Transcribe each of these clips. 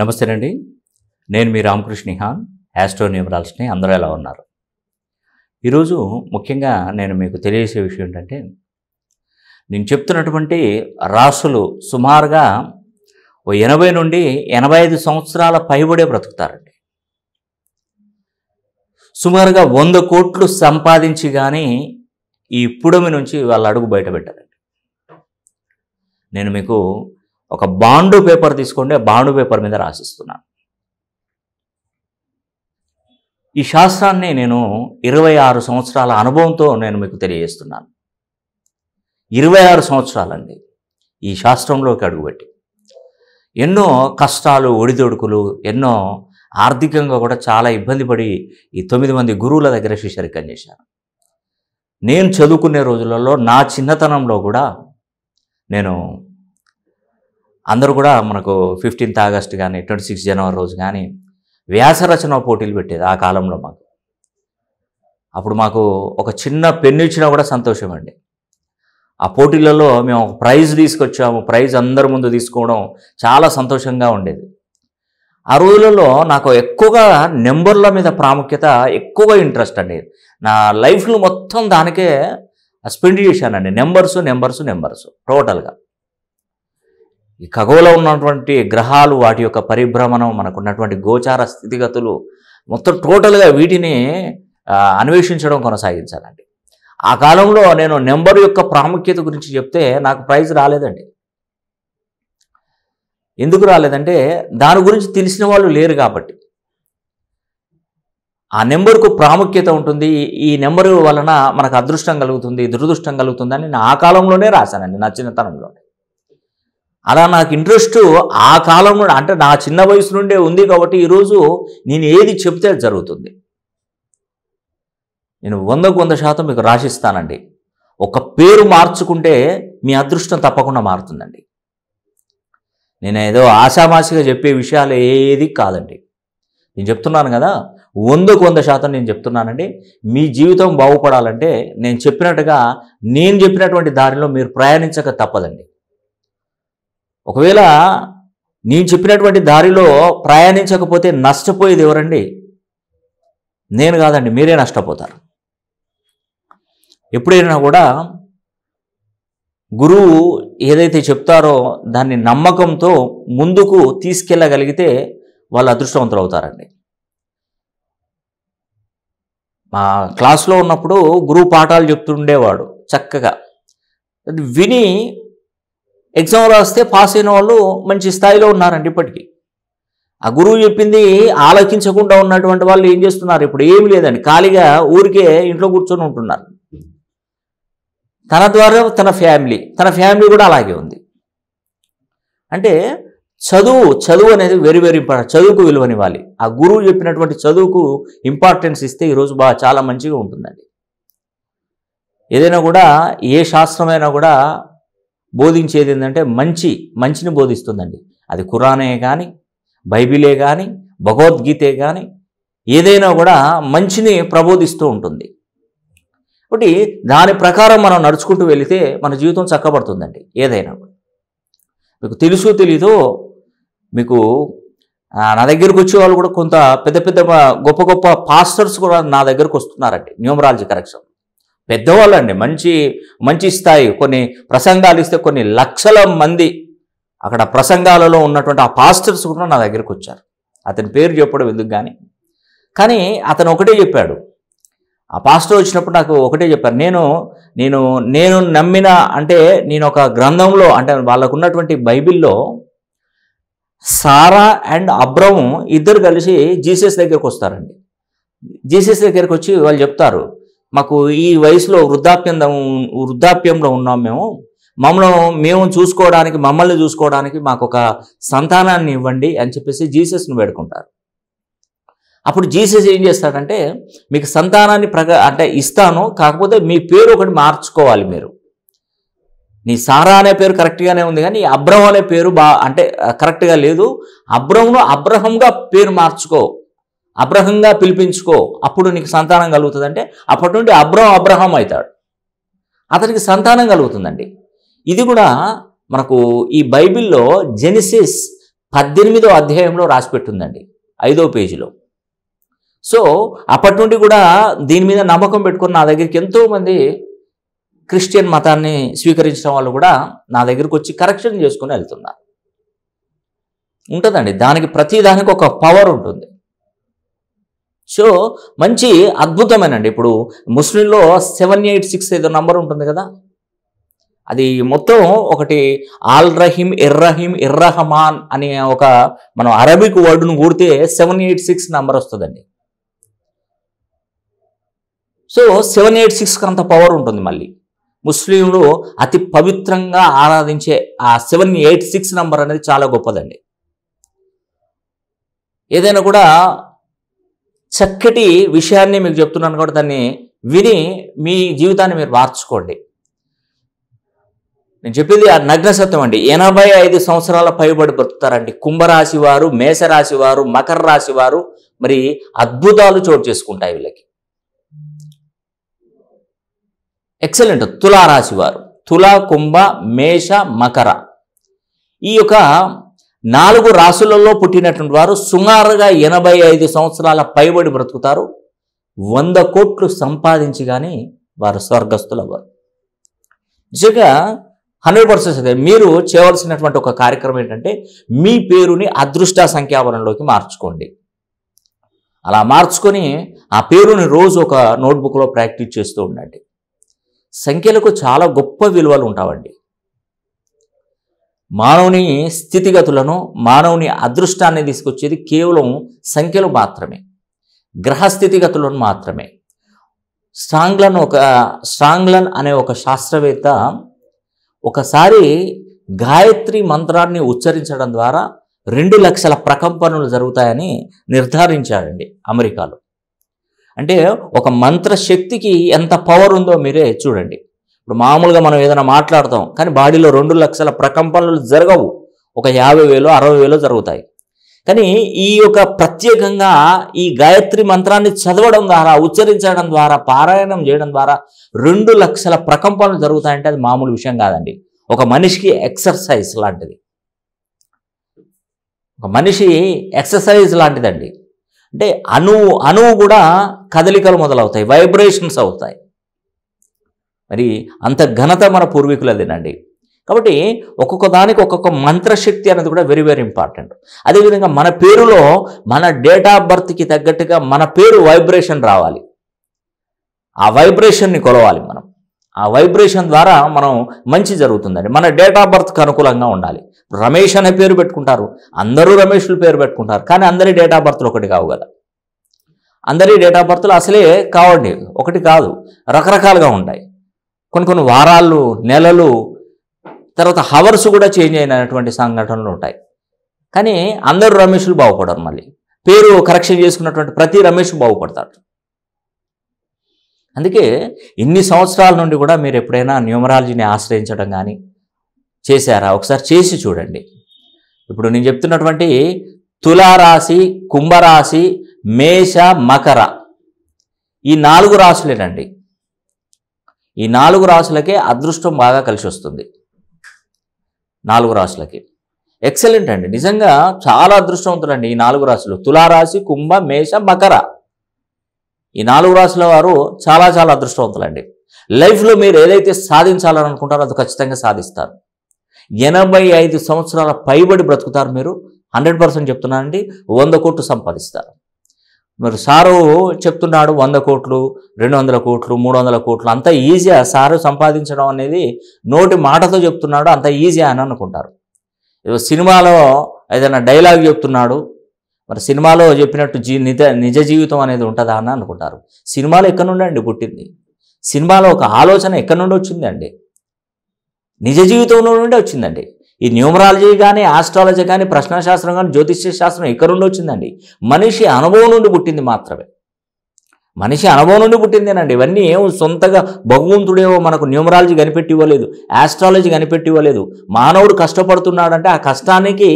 నమస్తే అండి నేను మీ రామకృష్ణిహాన్ యాస్ట్రోన్యూమరాల్స్ని అందరూ ఎలా ఉన్నారు ఈరోజు ముఖ్యంగా నేను మీకు తెలియజేసే విషయం ఏంటంటే నేను చెప్తున్నటువంటి రాసులు సుమారుగా ఓ ఎనభై నుండి ఎనభై ఐదు సంవత్సరాల పైబడే బ్రతుకుతారండి సుమారుగా వంద కోట్లు సంపాదించి కానీ ఈ పుడమి నుంచి వాళ్ళ అడుగు బయటపెట్టారండి నేను మీకు ఒక బాండు పేపర్ తీసుకోండి బాండు పేపర్ మీద రాసిస్తున్నాను ఈ శాస్త్రాన్ని నేను ఇరవై ఆరు సంవత్సరాల అనుభవంతో నేను మీకు తెలియజేస్తున్నాను ఇరవై ఆరు సంవత్సరాలండి ఈ శాస్త్రంలోకి అడుగుపెట్టి ఎన్నో కష్టాలు ఒడిదొడుకులు ఎన్నో ఆర్థికంగా కూడా చాలా ఇబ్బంది పడి ఈ తొమ్మిది మంది గురువుల దగ్గర శిష్యరికం చేశాను నేను చదువుకునే రోజులలో నా చిన్నతనంలో కూడా నేను అందరూ కూడా మనకు ఫిఫ్టీన్త్ ఆగస్ట్ కానీ ట్వంటీ సిక్స్ జనవరి రోజు కానీ వ్యాసరచన పోటీలు పెట్టేది ఆ కాలంలో మాకు అప్పుడు మాకు ఒక చిన్న పెన్ను ఇచ్చినా కూడా సంతోషం అండి ఆ పోటీలలో మేము ఒక ప్రైజ్ తీసుకొచ్చాము ప్రైజ్ అందరి ముందు తీసుకోవడం చాలా సంతోషంగా ఉండేది ఆ రోజులలో నాకు ఎక్కువగా నెంబర్ల మీద ప్రాముఖ్యత ఎక్కువగా ఇంట్రెస్ట్ అండి నా లైఫ్లో మొత్తం దానికే స్పెండ్ చేశానండి నెంబర్స్ నెంబర్స్ నెంబర్స్ టోటల్గా ఈ ఖగోళం ఉన్నటువంటి గ్రహాలు వాటి యొక్క పరిభ్రమణం మనకు ఉన్నటువంటి గోచార స్థితిగతులు మొత్తం టోటల్గా వీటిని అన్వేషించడం కొనసాగించాలండి ఆ కాలంలో నేను నెంబర్ యొక్క ప్రాముఖ్యత గురించి చెప్తే నాకు ప్రైజ్ రాలేదండి ఎందుకు రాలేదంటే దాని గురించి తెలిసిన వాళ్ళు లేరు కాబట్టి ఆ నెంబర్కు ప్రాముఖ్యత ఉంటుంది ఈ నెంబరు వలన మనకు అదృష్టం కలుగుతుంది దురదృష్టం కలుగుతుంది అని నేను ఆ కాలంలోనే రాశానండి నా చిన్నతనంలోనే అలా నాకు ఇంట్రెస్ట్ ఆ కాలం నుండి అంటే నా చిన్న వయసు నుండే ఉంది కాబట్టి ఈరోజు నేను ఏది చెప్తే జరుగుతుంది నేను వందకు వంద శాతం మీకు రాసిస్తానండి ఒక పేరు మార్చుకుంటే మీ అదృష్టం తప్పకుండా మారుతుందండి నేను ఏదో ఆశామాసిగా చెప్పే విషయాలు ఏది కాదండి నేను చెప్తున్నాను కదా వందకు వంద శాతం నేను చెప్తున్నానండి మీ జీవితం బాగుపడాలంటే నేను చెప్పినట్టుగా నేను చెప్పినటువంటి దారిలో మీరు ప్రయాణించక తప్పదండి ఒకవేళ నేను చెప్పినటువంటి దారిలో ప్రయాణించకపోతే నష్టపోయేది ఎవరండి నేను కాదండి మీరే నష్టపోతారు ఎప్పుడైనా కూడా గురువు ఏదైతే చెప్తారో దాన్ని నమ్మకంతో ముందుకు తీసుకెళ్ళగలిగితే వాళ్ళు అదృష్టవంతులు అవుతారండి మా క్లాస్లో ఉన్నప్పుడు గురువు పాఠాలు చెప్తుండేవాడు చక్కగా విని ఎగ్జామ్ రాస్తే పాస్ అయిన వాళ్ళు మంచి స్థాయిలో ఉన్నారండి ఇప్పటికీ ఆ గురువు చెప్పింది ఆలోచించకుండా ఉన్నటువంటి వాళ్ళు ఏం చేస్తున్నారు ఇప్పుడు ఏం లేదండి ఖాళీగా ఊరికే ఇంట్లో కూర్చొని ఉంటున్నారు తన ద్వారా తన ఫ్యామిలీ తన ఫ్యామిలీ కూడా అలాగే ఉంది అంటే చదువు చదువు అనేది వెరీ వెరీ ఇంపార్టెంట్ చదువుకు విలువనివ్వాలి ఆ గురువు చెప్పినటువంటి చదువుకు ఇంపార్టెన్స్ ఇస్తే ఈరోజు బాగా చాలా మంచిగా ఉంటుందండి ఏదైనా కూడా ఏ శాస్త్రమైనా కూడా బోధించేది ఏంటంటే మంచి మంచిని బోధిస్తుందండి అది కురానే కానీ బైబిలే కానీ భగవద్గీతే కానీ ఏదైనా కూడా మంచిని ప్రబోధిస్తూ ఉంటుంది కాబట్టి దాని ప్రకారం మనం నడుచుకుంటూ వెళితే మన జీవితం చక్కబడుతుందండి ఏదైనా మీకు తెలుసు తెలీదో మీకు నా దగ్గరకు వచ్చే వాళ్ళు కూడా కొంత పెద్ద పెద్ద గొప్ప గొప్ప పాస్టర్స్ కూడా నా దగ్గరకు వస్తున్నారండి న్యూమరాలజీ కరెక్షన్ పెద్దవాళ్ళండి మంచి మంచి స్థాయి కొన్ని ప్రసంగాలు ఇస్తే కొన్ని లక్షల మంది అక్కడ ప్రసంగాలలో ఉన్నటువంటి ఆ పాస్టర్స్ కూడా నా దగ్గరికి వచ్చారు అతని పేరు చెప్పడం ఎందుకు కానీ కానీ అతను ఒకటే చెప్పాడు ఆ పాస్టర్ వచ్చినప్పుడు నాకు ఒకటే చెప్పారు నేను నేను నేను నమ్మిన అంటే నేను ఒక గ్రంథంలో అంటే వాళ్ళకున్నటువంటి బైబిల్లో సారా అండ్ అబ్రహం ఇద్దరు కలిసి జీసస్ దగ్గరకు వస్తారండి జీసస్ దగ్గరకు వచ్చి వాళ్ళు చెప్తారు మాకు ఈ వయసులో వృద్ధాప్యం వృద్ధాప్యంలో ఉన్నాం మేము మమ్మల్ని మేము చూసుకోవడానికి మమ్మల్ని చూసుకోవడానికి మాకు ఒక సంతానాన్ని ఇవ్వండి అని చెప్పేసి జీసస్ని వేడుకుంటారు అప్పుడు జీసస్ ఏం చేస్తాడంటే మీకు సంతానాన్ని ప్రగ అంటే ఇస్తాను కాకపోతే మీ పేరు ఒకటి మార్చుకోవాలి మీరు నీ సారా అనే పేరు కరెక్ట్గానే ఉంది కానీ అబ్రహం అనే పేరు బా అంటే కరెక్ట్గా లేదు అబ్రహంలో అబ్రహంగా పేరు మార్చుకో అబ్రహంగా పిలిపించుకో అప్పుడు నీకు సంతానం కలుగుతుంది అంటే అప్పటి నుండి అబ్రహం అబ్రహం అవుతాడు అతనికి సంతానం కలుగుతుందండి ఇది కూడా మనకు ఈ బైబిల్లో జెనిసిస్ పద్దెనిమిదో అధ్యాయంలో రాసిపెట్టుందండి ఐదో పేజీలో సో అప్పటి నుండి కూడా దీని మీద నమ్మకం పెట్టుకుని నా దగ్గరికి ఎంతోమంది క్రిస్టియన్ మతాన్ని స్వీకరించడం వాళ్ళు కూడా నా దగ్గరికి వచ్చి కరెక్షన్ చేసుకుని వెళ్తున్నారు ఉంటుందండి దానికి ప్రతి దానికి ఒక పవర్ ఉంటుంది సో మంచి అద్భుతమేనండి ఇప్పుడు ముస్లింలో సెవెన్ ఎయిట్ సిక్స్ ఏదో నంబర్ ఉంటుంది కదా అది మొత్తం ఒకటి ఆల్ రహీమ్ ఇర్రహీమ్ ఇర్రహమాన్ అనే ఒక మనం అరబిక్ వర్డ్ను కూడితే సెవెన్ ఎయిట్ సిక్స్ నంబర్ వస్తుందండి సో సెవెన్ ఎయిట్ సిక్స్కి అంత పవర్ ఉంటుంది మళ్ళీ ముస్లింలు అతి పవిత్రంగా ఆరాధించే ఆ సెవెన్ ఎయిట్ సిక్స్ నంబర్ అనేది చాలా గొప్పదండి ఏదైనా కూడా చక్కటి విషయాన్ని మీకు చెప్తున్నాను కూడా దాన్ని విని మీ జీవితాన్ని మీరు మార్చుకోండి నేను చెప్పింది ఆ నగ్న సత్యం అండి ఎనభై ఐదు సంవత్సరాల పైబడి బ్రతుకుతారండి కుంభరాశి వారు మేషరాశి వారు మకర రాశి వారు మరి అద్భుతాలు చోటు చేసుకుంటాయి వీళ్ళకి ఎక్సలెంట్ తులారాశి వారు తుల కుంభ మేష మకర ఈ యొక్క నాలుగు రాసులలో పుట్టినటువంటి వారు సుమారుగా ఎనభై ఐదు సంవత్సరాల పైబడి బ్రతుకుతారు వంద కోట్లు సంపాదించి కానీ వారు స్వర్గస్థులు అవ్వరు నిజంగా హండ్రెడ్ పర్సెంట్ మీరు చేయవలసినటువంటి ఒక కార్యక్రమం ఏంటంటే మీ పేరుని అదృష్ట సంఖ్యావరణలోకి మార్చుకోండి అలా మార్చుకొని ఆ పేరుని రోజు ఒక నోట్బుక్లో ప్రాక్టీస్ చేస్తూ ఉండండి సంఖ్యలకు చాలా గొప్ప విలువలు ఉంటావండి మానవుని స్థితిగతులను మానవుని అదృష్టాన్ని తీసుకొచ్చేది కేవలం సంఖ్యలు మాత్రమే గ్రహ స్థితిగతులను మాత్రమే స్ట్రాంగ్లన్ ఒక స్ట్రాంగ్లన్ అనే ఒక శాస్త్రవేత్త ఒకసారి గాయత్రి మంత్రాన్ని ఉచ్చరించడం ద్వారా రెండు లక్షల ప్రకంపనలు జరుగుతాయని నిర్ధారించాడండి అమెరికాలో అంటే ఒక మంత్రశక్తికి ఎంత పవర్ ఉందో మీరే చూడండి ఇప్పుడు మామూలుగా మనం ఏదైనా మాట్లాడతాం కానీ బాడీలో రెండు లక్షల ప్రకంపనలు జరగవు ఒక యాభై వేలు అరవై వేలు జరుగుతాయి కానీ ఈ యొక్క ప్రత్యేకంగా ఈ గాయత్రి మంత్రాన్ని చదవడం ద్వారా ఉచ్చరించడం ద్వారా పారాయణం చేయడం ద్వారా రెండు లక్షల ప్రకంపనలు జరుగుతాయంటే అది మామూలు విషయం కాదండి ఒక మనిషికి ఎక్సర్సైజ్ లాంటిది ఒక మనిషి ఎక్సర్సైజ్ లాంటిదండి అంటే అణువు అణువు కూడా కదలికలు మొదలవుతాయి వైబ్రేషన్స్ అవుతాయి మరి అంత ఘనత మన పూర్వీకులదేనండి కాబట్టి ఒక్కొక్క దానికి ఒక్కొక్క మంత్రశక్తి అనేది కూడా వెరీ వెరీ ఇంపార్టెంట్ అదేవిధంగా మన పేరులో మన డేట్ ఆఫ్ బర్త్కి తగ్గట్టుగా మన పేరు వైబ్రేషన్ రావాలి ఆ వైబ్రేషన్ని కొలవాలి మనం ఆ వైబ్రేషన్ ద్వారా మనం మంచి జరుగుతుందండి మన డేట్ ఆఫ్ బర్త్కి అనుకూలంగా ఉండాలి రమేష్ అనే పేరు పెట్టుకుంటారు అందరూ రమేష్లు పేరు పెట్టుకుంటారు కానీ అందరి డేట్ ఆఫ్ బర్త్లు ఒకటి కావు కదా అందరి డేట్ ఆఫ్ బర్త్లు అసలే కావండి ఒకటి కాదు రకరకాలుగా ఉంటాయి కొన్ని కొన్ని వారాలు నెలలు తర్వాత హవర్స్ కూడా చేంజ్ అయినటువంటి సంఘటనలు ఉంటాయి కానీ అందరూ రమేష్లు బాగుపడరు మళ్ళీ పేరు కరెక్షన్ చేసుకున్నటువంటి ప్రతి రమేష్ బాగుపడతాడు అందుకే ఇన్ని సంవత్సరాల నుండి కూడా మీరు ఎప్పుడైనా న్యూమరాలజీని ఆశ్రయించడం కానీ చేశారా ఒకసారి చేసి చూడండి ఇప్పుడు నేను చెప్తున్నటువంటి తులారాశి కుంభరాశి మేష మకర ఈ నాలుగు రాశులేనండి ఈ నాలుగు రాసులకే అదృష్టం బాగా కలిసి వస్తుంది నాలుగు రాసులకి ఎక్సలెంట్ అండి నిజంగా చాలా అదృష్టవంతులండి ఈ నాలుగు రాసులు తులారాశి కుంభ మేష మకర ఈ నాలుగు రాశుల వారు చాలా చాలా అదృష్టవంతులండి లైఫ్లో మీరు ఏదైతే సాధించాలని అనుకుంటారో అది ఖచ్చితంగా సాధిస్తారు ఎనభై ఐదు సంవత్సరాల పైబడి బ్రతుకుతారు మీరు హండ్రెడ్ పర్సెంట్ చెప్తున్నానండి వంద కోట్లు సంపాదిస్తారు మరి సారు చెప్తున్నాడు వంద కోట్లు రెండు వందల కోట్లు మూడు వందల కోట్లు అంత ఈజీగా సారు సంపాదించడం అనేది నోటి మాటతో చెప్తున్నాడు అంత ఈజీ అని అనుకుంటారు సినిమాలో ఏదైనా డైలాగ్ చెప్తున్నాడు మరి సినిమాలో చెప్పినట్టు జీ నిజ నిజ జీవితం అనేది ఉంటుందా అని అనుకుంటారు సినిమాలో ఎక్కడి నుండి అండి పుట్టింది సినిమాలో ఒక ఆలోచన ఎక్కడి నుండి వచ్చిందండి నిజ జీవితంలో నుండి వచ్చిందండి ఈ న్యూమరాలజీ కానీ ఆస్ట్రాలజీ కానీ ప్రశ్నశాస్త్రం కానీ జ్యోతిష్య శాస్త్రం ఎక్కడ నుండి వచ్చిందండి మనిషి అనుభవం నుండి పుట్టింది మాత్రమే మనిషి అనుభవం నుండి పుట్టిందేనండి ఇవన్నీ ఏం సొంతగా భగవంతుడేవో మనకు న్యూమరాలజీ కనిపెట్టి ఇవ్వలేదు ఆస్ట్రాలజీ కనిపెట్టి ఇవ్వలేదు మానవుడు కష్టపడుతున్నాడంటే ఆ కష్టానికి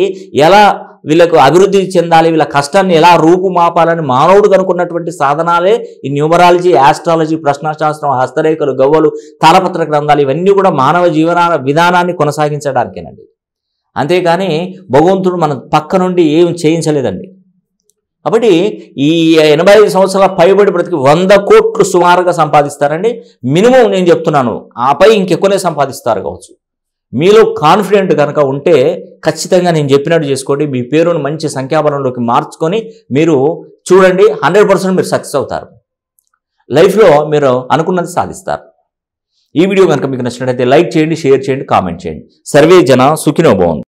ఎలా వీళ్ళకు అభివృద్ధి చెందాలి వీళ్ళ కష్టాన్ని ఎలా రూపుమాపాలని మానవుడు కనుకున్నటువంటి సాధనాలే ఈ న్యూమరాలజీ ఆస్ట్రాలజీ ప్రశ్నశాస్త్రం హస్తరేఖలు గవ్వలు తాళపత్ర గ్రంథాలు ఇవన్నీ కూడా మానవ జీవన విధానాన్ని కొనసాగించడానికేనండి అంతేకాని భగవంతుడు మన పక్క నుండి ఏం చేయించలేదండి కాబట్టి ఈ ఎనభై ఐదు సంవత్సరాల పైబడి బ్రతికి వంద కోట్లు సుమారుగా సంపాదిస్తారండి మినిమం నేను చెప్తున్నాను ఆపై ఇంకెక్కువనే సంపాదిస్తారు కావచ్చు మీలో కాన్ఫిడెంట్ కనుక ఉంటే ఖచ్చితంగా నేను చెప్పినట్టు చేసుకోండి మీ పేరును మంచి సంఖ్యాబలంలోకి మార్చుకొని మీరు చూడండి హండ్రెడ్ పర్సెంట్ మీరు సక్సెస్ అవుతారు లైఫ్లో మీరు అనుకున్నది సాధిస్తారు ఈ వీడియో కనుక మీకు నచ్చినట్లయితే లైక్ చేయండి షేర్ చేయండి కామెంట్ చేయండి సర్వే జన సుఖినో బాగుంది